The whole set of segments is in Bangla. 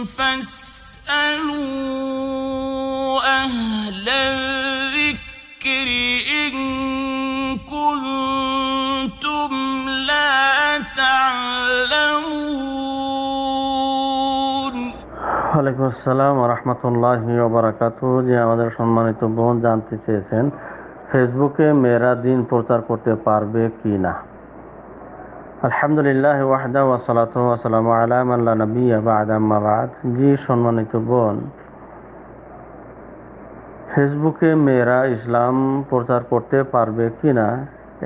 আসসালাম যে আমাদের সম্মানিত বোন জানতে চেয়েছেন ফেসবুকে মেয়েরা দিন প্রচার করতে পারবে কি না আলহামদুলিল্লাহ ওয়াহদা ওয়াসালাত ওয়াসালাম আলাম আল্লাহ নবী আবাদ জি সম্মানিত বোন ফেসবুকে মেয়েরা ইসলাম প্রচার করতে পারবে কি না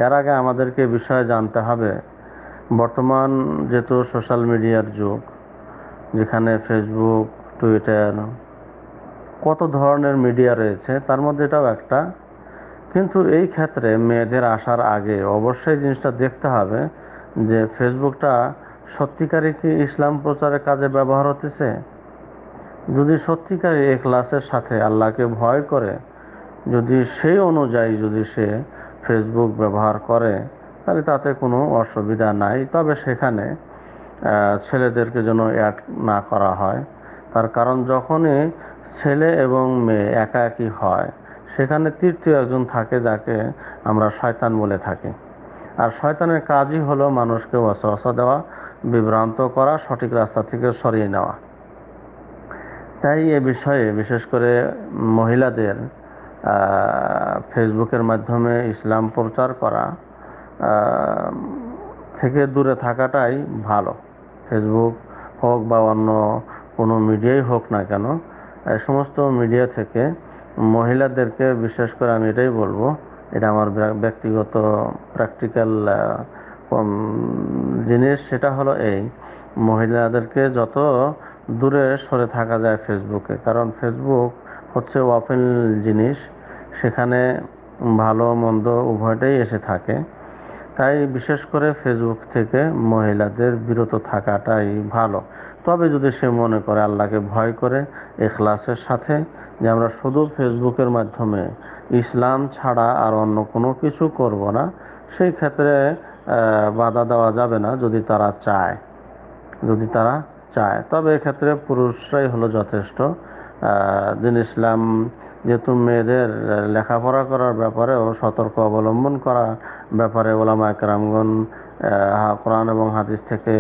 এর আগে আমাদেরকে বিষয়ে জানতে হবে বর্তমান যেহেতু সোশ্যাল মিডিয়ার যুগ যেখানে ফেসবুক টুইটার কত ধরনের মিডিয়া রয়েছে তার মধ্যে এটাও একটা কিন্তু এই ক্ষেত্রে মেয়েদের আসার আগে অবশ্যই জিনিসটা দেখতে হবে যে ফেসবুকটা সত্যিকারে কি ইসলাম প্রচারের কাজে ব্যবহার হতেছে যদি সত্যিকারে এখলাসের সাথে আল্লাহকে ভয় করে যদি সেই অনুযায়ী যদি সে ফেসবুক ব্যবহার করে তাহলে তাতে কোনো অসুবিধা নাই তবে সেখানে ছেলেদেরকে যেন অ্যাড না করা হয় তার কারণ যখনই ছেলে এবং মেয়ে একা একই হয় সেখানে তৃতীয় একজন থাকে যাকে আমরা শয়তান বলে থাকি আর শয়তানের কাজই হলো মানুষকে অসহসা দেওয়া বিভ্রান্ত করা সঠিক রাস্তা থেকে সরিয়ে নেওয়া তাই এ বিষয়ে বিশেষ করে মহিলাদের ফেসবুকের মাধ্যমে ইসলাম প্রচার করা থেকে দূরে থাকাটাই ভালো ফেসবুক হোক বা অন্য কোনো মিডিয়াই হোক না কেন এ সমস্ত মিডিয়া থেকে মহিলাদেরকে বিশেষ করে আমি এটাই বলবো এটা আমার ব্যক্তিগত প্র্যাকটিক্যাল জিনিস সেটা হলো এই মহিলাদেরকে যত দূরে সরে থাকা যায় ফেসবুকে কারণ ফেসবুক হচ্ছে ওপেন জিনিস সেখানে ভালো মন্দ উভয়টাই এসে থাকে তাই বিশেষ করে ফেসবুক থেকে মহিলাদের বিরত থাকাটাই ভালো তবে যদি সে মনে করে আল্লাহকে ভয় করে এখলাসের সাথে যে আমরা শুধু ফেসবুকের মাধ্যমে ইসলাম ছাড়া আর অন্য কোনো কিছু করব না সেই ক্ষেত্রে বাধা দেওয়া যাবে না যদি তারা চায় যদি তারা চায় তবে এক্ষেত্রে পুরুষরাই হলো যথেষ্ট দিন ইসলাম যেহেতু মেয়েদের লেখাপড়া করার ব্যাপারেও সতর্ক অবলম্বন করা ব্যাপারে ওলামা একরামগণ কোরআন এবং হাদিস থেকে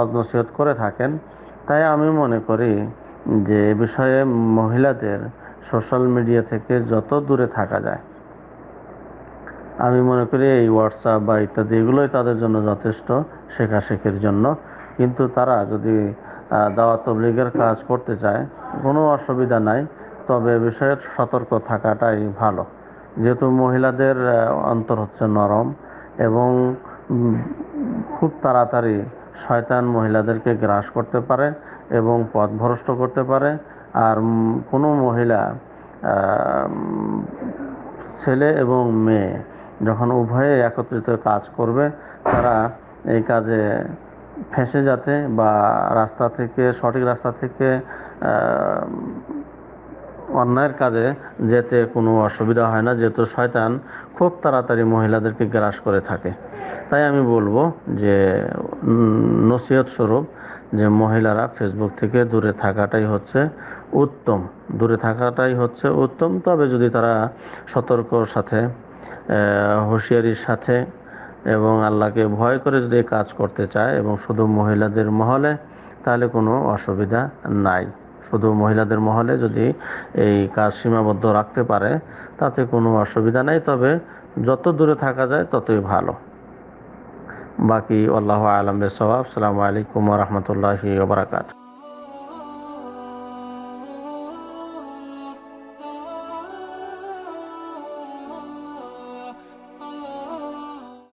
অগ্নসিহত করে থাকেন তাই আমি মনে করি যে এ বিষয়ে মহিলাদের সোশ্যাল মিডিয়া থেকে যত দূরে থাকা যায় আমি মনে করি এই হোয়াটসঅ্যাপ বা ইত্যাদি এগুলোই তাদের জন্য যথেষ্ট শেখা শেখাশেখির জন্য কিন্তু তারা যদি দাওয়া তবলিগের কাজ করতে চায় কোনো অসুবিধা নাই তবে বিষয়ে সতর্ক থাকাটাই ভালো যেহেতু মহিলাদের অন্তর হচ্ছে নরম এবং খুব তাড়াতাড়ি শয়তান মহিলাদেরকে গ্রাস করতে পারে এবং পথ ভরস্ত করতে পারে আর কোনো মহিলা ছেলে এবং মেয়ে যখন উভয়ে একত্রিত কাজ করবে তারা এই কাজে ফেঁসে যাতে বা রাস্তা থেকে সঠিক রাস্তা থেকে অন্যায়ের কাজে যেতে কোনো অসুবিধা হয় না যেহেতু শয়তান খুব তাড়াতাড়ি মহিলাদেরকে গ্রাস করে থাকে তাই আমি বলবো যে নসিহত স্বরূপ যে মহিলারা ফেসবুক থেকে দূরে থাকাটাই হচ্ছে উত্তম দূরে থাকাটাই হচ্ছে উত্তম তবে যদি তারা সতর্কর সাথে হুঁশিয়ারির সাথে এবং আল্লাহকে ভয় করে যদি কাজ করতে চায় এবং শুধু মহিলাদের মহলে তাহলে কোনো অসুবিধা নাই শুধু মহিলাদের মহলে যদি এই কাজ সীমাবদ্ধ রাখতে পারে তাতে কোনো অসুবিধা নেই তবে যত দূরে থাকা যায় ততই ভালো বাকি আল্লাহ আলম সবাব সালামু আলাইকুম রহমতুল্লাহি ওবরাকাত